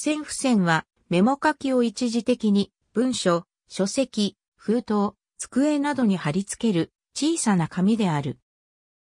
線付箋はメモ書きを一時的に文書、書籍、封筒、机などに貼り付ける小さな紙である。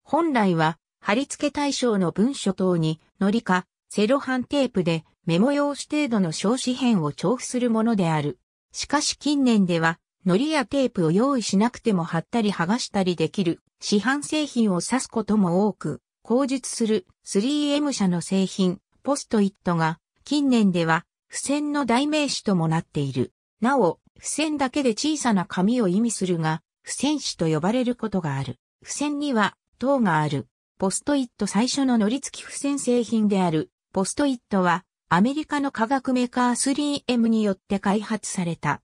本来は貼り付け対象の文書等にのりかセロハンテープでメモ用紙程度の小紙片を調布するものである。しかし近年では糊やテープを用意しなくても貼ったり剥がしたりできる市販製品を指すことも多く、口述する 3M 社の製品、ポストイットが近年では、付箋の代名詞ともなっている。なお、付箋だけで小さな紙を意味するが、付箋紙と呼ばれることがある。付箋には、等がある。ポストイット最初の乗り付き付箋製品である。ポストイットは、アメリカの化学メーカー 3M によって開発された。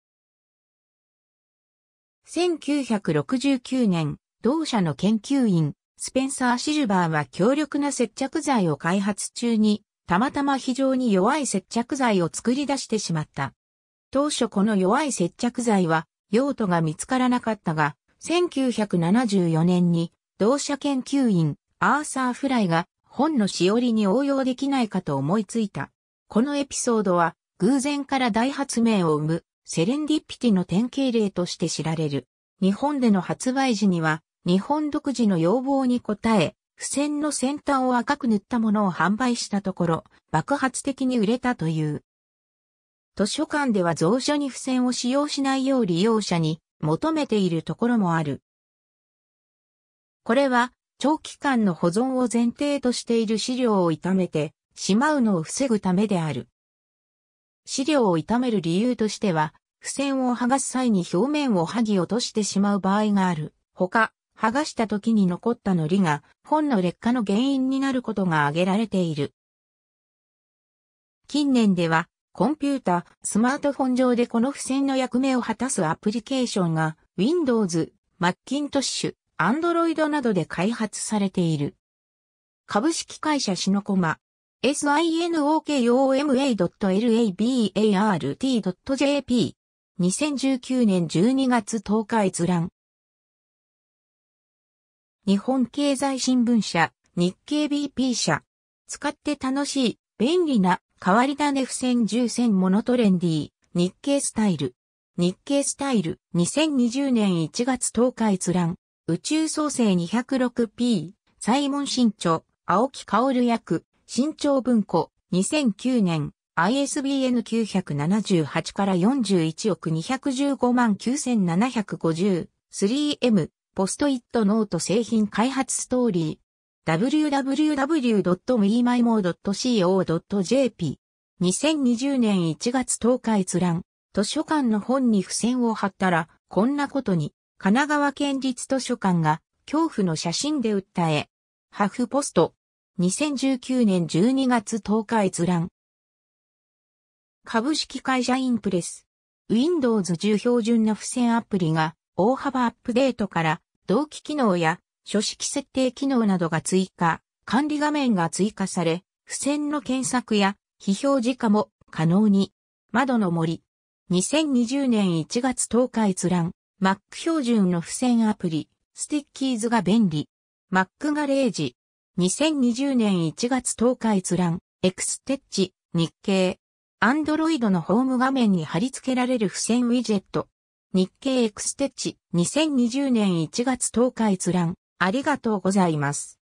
1969年、同社の研究員、スペンサー・シルバーは強力な接着剤を開発中に、たまたま非常に弱い接着剤を作り出してしまった。当初この弱い接着剤は用途が見つからなかったが、1974年に同社研究員アーサー・フライが本のしおりに応用できないかと思いついた。このエピソードは偶然から大発明を生むセレンディピティの典型例として知られる。日本での発売時には日本独自の要望に応え、付箋の先端を赤く塗ったものを販売したところ、爆発的に売れたという。図書館では蔵書に付箋を使用しないよう利用者に求めているところもある。これは長期間の保存を前提としている資料を傷めてしまうのを防ぐためである。資料を傷める理由としては、付箋を剥がす際に表面を剥ぎ落としてしまう場合がある。他、剥がした時に残った糊が本の劣化の原因になることが挙げられている。近年では、コンピュータ、スマートフォン上でこの付箋の役目を果たすアプリケーションが Windows、Macintosh、Android などで開発されている。株式会社シノコマ、sinokoma.labart.jp、2019年12月10日閲覧。日本経済新聞社、日経 BP 社。使って楽しい、便利な、変わり種付箋重箋モノトレンディー、日経スタイル。日経スタイル、2020年1月10日閲覧。宇宙創生 206P、サイモン新著、青木薫役、新潮文庫、2009年、ISBN 978から41億215万9750、3M、ポストイットノート製品開発ストーリー、www.wemimo.co.jp 2020年1月10日閲覧、図書館の本に付箋を貼ったら、こんなことに、神奈川県立図書館が、恐怖の写真で訴え、ハフポスト、2019年12月10日閲覧。株式会社インプレス、Windows 10標準の付箋アプリが、大幅アップデートから同期機能や書式設定機能などが追加、管理画面が追加され、付箋の検索や非表示化も可能に。窓の森。2020年1月10日閲覧。Mac 標準の付箋アプリ、スティッキーズが便利。Mac ガレージ。2020年1月10日閲覧。エクステッチ、日経。Android のホーム画面に貼り付けられる付箋ウィジェット。日経エクステッチ2020年1月10日閲覧ありがとうございます。